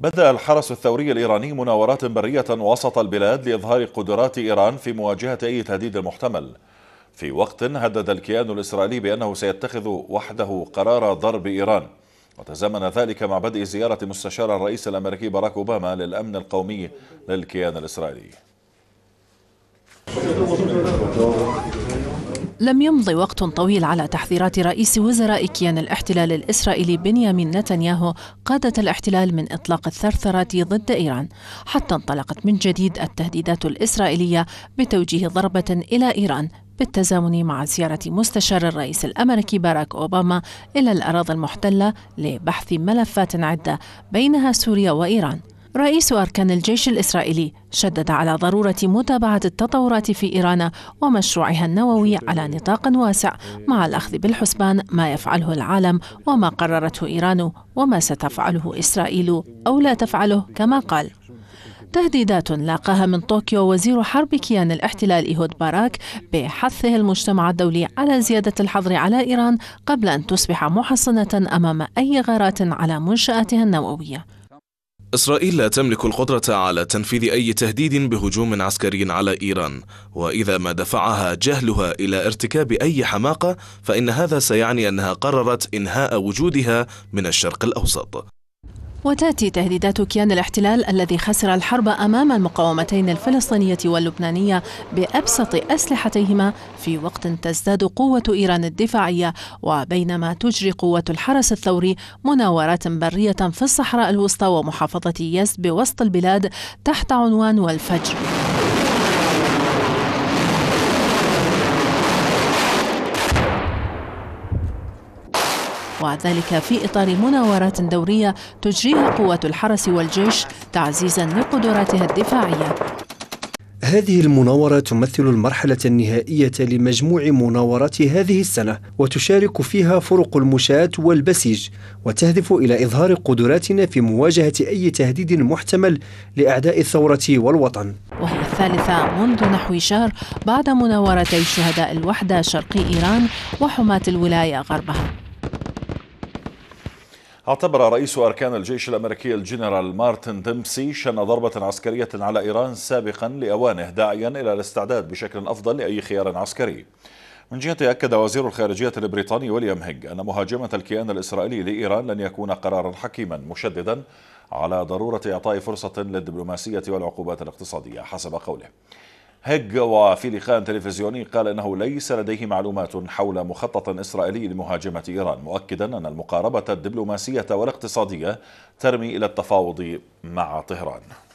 بدأ الحرس الثوري الإيراني مناورات برية وسط البلاد لإظهار قدرات إيران في مواجهة أي تهديد محتمل في وقت هدد الكيان الإسرائيلي بأنه سيتخذ وحده قرار ضرب إيران وتزامن ذلك مع بدء زيارة مستشار الرئيس الأمريكي باراك أوباما للأمن القومي للكيان الإسرائيلي لم يمض وقت طويل على تحذيرات رئيس وزراء كيان الاحتلال الإسرائيلي بنيامين نتنياهو قادة الاحتلال من إطلاق الثرثرات ضد إيران حتى انطلقت من جديد التهديدات الإسرائيلية بتوجيه ضربة إلى إيران بالتزامن مع زيارة مستشار الرئيس الأمريكي باراك أوباما إلى الأراضي المحتلة لبحث ملفات عدة بينها سوريا وإيران رئيس أركان الجيش الإسرائيلي شدد على ضرورة متابعة التطورات في إيران ومشروعها النووي على نطاق واسع مع الأخذ بالحسبان ما يفعله العالم وما قررته إيران وما ستفعله إسرائيل أو لا تفعله كما قال تهديدات لاقاها من طوكيو وزير حرب كيان الاحتلال إيهود باراك بحثه المجتمع الدولي على زيادة الحظر على إيران قبل أن تصبح محصنة أمام أي غارات على منشآتها النووية إسرائيل لا تملك القدرة على تنفيذ أي تهديد بهجوم عسكري على إيران، وإذا ما دفعها جهلها إلى ارتكاب أي حماقة فإن هذا سيعني أنها قررت إنهاء وجودها من الشرق الأوسط. وتأتي تهديدات كيان الاحتلال الذي خسر الحرب أمام المقاومتين الفلسطينية واللبنانية بأبسط أسلحتيهما في وقت تزداد قوة إيران الدفاعية وبينما تجري قوة الحرس الثوري مناورات برية في الصحراء الوسطى ومحافظة يزد بوسط البلاد تحت عنوان والفجر وذلك في إطار مناورات دورية تجريها قوات الحرس والجيش تعزيزا لقدراتها الدفاعية هذه المناورة تمثل المرحلة النهائية لمجموع مناورات هذه السنة وتشارك فيها فرق المشاة والبسيج وتهدف إلى إظهار قدراتنا في مواجهة أي تهديد محتمل لأعداء الثورة والوطن وهي الثالثة منذ نحو شهر بعد مناورتي شهداء الوحدة شرقي إيران وحماة الولاية غربها اعتبر رئيس أركان الجيش الأمريكي الجنرال مارتن ديمسي شن ضربة عسكرية على إيران سابقا لأوانه داعيا إلى الاستعداد بشكل أفضل لأي خيار عسكري من جهته أكد وزير الخارجية البريطاني ويليام هيج أن مهاجمة الكيان الإسرائيلي لإيران لن يكون قرارا حكيما مشددا على ضرورة إعطاء فرصة للدبلوماسية والعقوبات الاقتصادية حسب قوله هيج وفي لقاء تلفزيوني قال انه ليس لديه معلومات حول مخطط اسرائيلي لمهاجمه ايران مؤكدا ان المقاربه الدبلوماسيه والاقتصاديه ترمي الى التفاوض مع طهران